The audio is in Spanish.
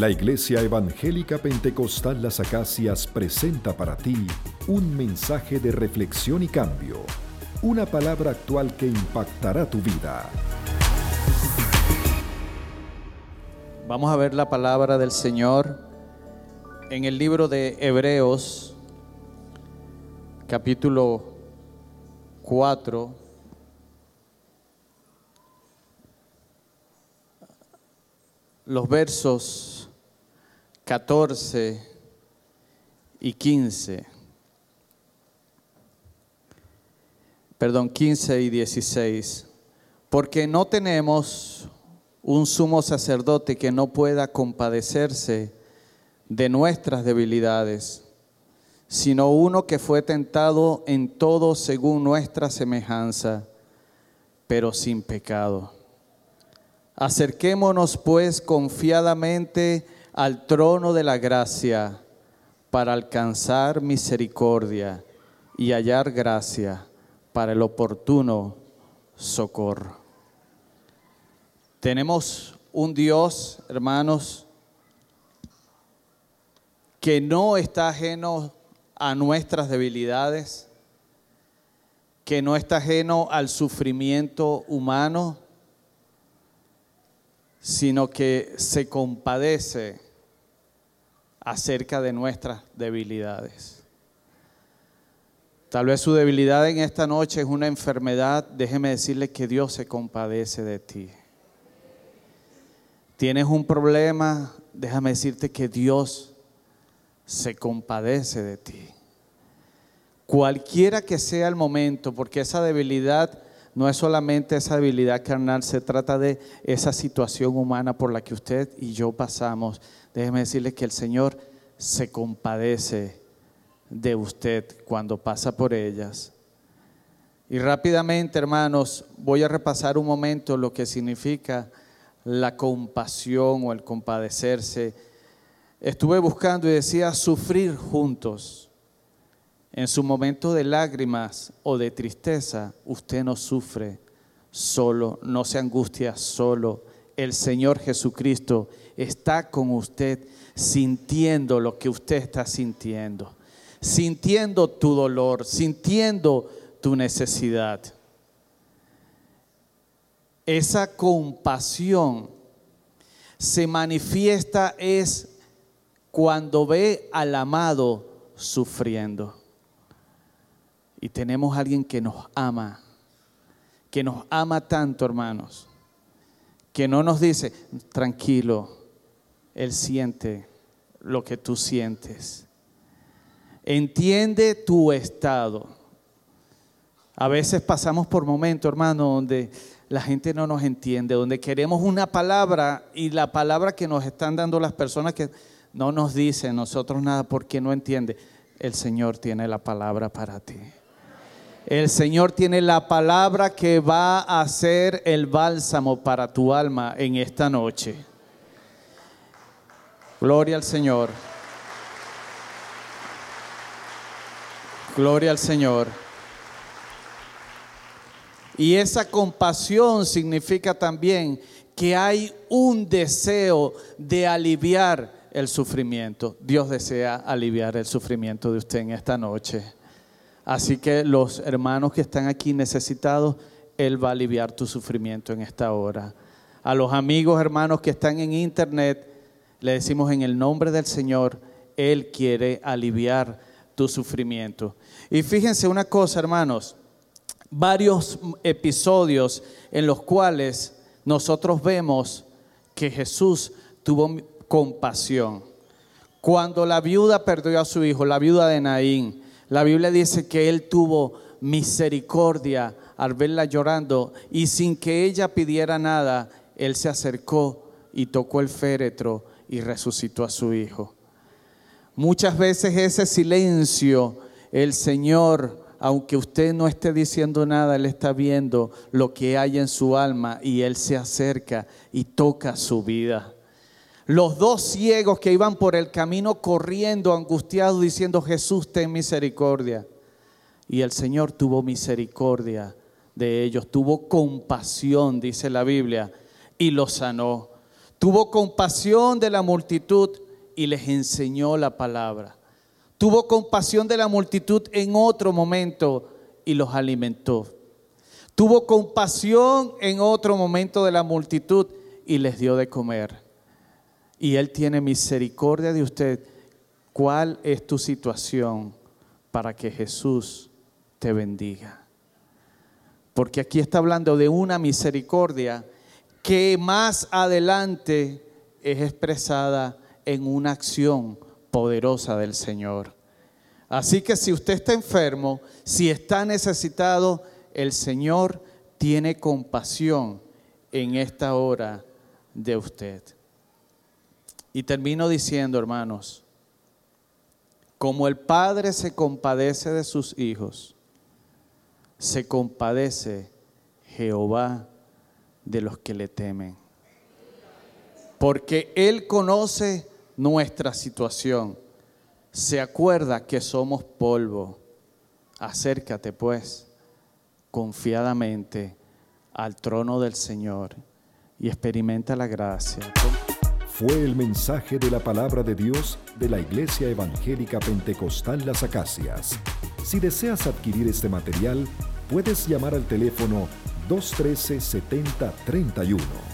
La Iglesia Evangélica Pentecostal Las Acacias presenta para ti un mensaje de reflexión y cambio, una palabra actual que impactará tu vida. Vamos a ver la palabra del Señor en el libro de Hebreos, capítulo 4 los versos 14 y 15. Perdón, 15 y 16. Porque no tenemos un sumo sacerdote que no pueda compadecerse de nuestras debilidades, sino uno que fue tentado en todo según nuestra semejanza, pero sin pecado. Acerquémonos pues confiadamente al trono de la gracia para alcanzar misericordia y hallar gracia para el oportuno socorro. Tenemos un Dios, hermanos, que no está ajeno a nuestras debilidades, que no está ajeno al sufrimiento humano, sino que se compadece acerca de nuestras debilidades. Tal vez su debilidad en esta noche es una enfermedad, déjeme decirle que Dios se compadece de ti. Tienes un problema, déjame decirte que Dios se compadece de ti. Cualquiera que sea el momento, porque esa debilidad no es solamente esa debilidad carnal, se trata de esa situación humana por la que usted y yo pasamos. Déjeme decirles que el Señor se compadece de usted cuando pasa por ellas. Y rápidamente, hermanos, voy a repasar un momento lo que significa la compasión o el compadecerse. Estuve buscando y decía sufrir juntos. En su momento de lágrimas o de tristeza, usted no sufre solo, no se angustia solo. El Señor Jesucristo está con usted sintiendo lo que usted está sintiendo, sintiendo tu dolor, sintiendo tu necesidad. Esa compasión se manifiesta es cuando ve al amado sufriendo. Y tenemos a alguien que nos ama, que nos ama tanto, hermanos, que no nos dice, tranquilo, Él siente lo que tú sientes. Entiende tu estado. A veces pasamos por momentos, hermano, donde la gente no nos entiende, donde queremos una palabra y la palabra que nos están dando las personas que no nos dicen nosotros nada porque no entiende. El Señor tiene la palabra para ti. El Señor tiene la palabra que va a ser el bálsamo para tu alma en esta noche. Gloria al Señor. Gloria al Señor. Y esa compasión significa también que hay un deseo de aliviar el sufrimiento. Dios desea aliviar el sufrimiento de usted en esta noche. Así que los hermanos que están aquí necesitados, Él va a aliviar tu sufrimiento en esta hora. A los amigos, hermanos que están en internet, le decimos en el nombre del Señor, Él quiere aliviar tu sufrimiento. Y fíjense una cosa, hermanos, varios episodios en los cuales nosotros vemos que Jesús tuvo compasión. Cuando la viuda perdió a su hijo, la viuda de Naín, la Biblia dice que él tuvo misericordia al verla llorando y sin que ella pidiera nada, él se acercó y tocó el féretro y resucitó a su hijo. Muchas veces ese silencio, el Señor, aunque usted no esté diciendo nada, Él está viendo lo que hay en su alma y Él se acerca y toca su vida. Los dos ciegos que iban por el camino corriendo, angustiados, diciendo, Jesús, ten misericordia. Y el Señor tuvo misericordia de ellos, tuvo compasión, dice la Biblia, y los sanó. Tuvo compasión de la multitud y les enseñó la palabra. Tuvo compasión de la multitud en otro momento y los alimentó. Tuvo compasión en otro momento de la multitud y les dio de comer y Él tiene misericordia de usted, ¿cuál es tu situación para que Jesús te bendiga? Porque aquí está hablando de una misericordia que más adelante es expresada en una acción poderosa del Señor. Así que si usted está enfermo, si está necesitado, el Señor tiene compasión en esta hora de usted. Y termino diciendo, hermanos, como el Padre se compadece de sus hijos, se compadece Jehová de los que le temen. Porque Él conoce nuestra situación. Se acuerda que somos polvo. Acércate pues confiadamente al trono del Señor y experimenta la gracia fue el mensaje de la palabra de Dios de la Iglesia Evangélica Pentecostal Las Acacias. Si deseas adquirir este material, puedes llamar al teléfono 213 7031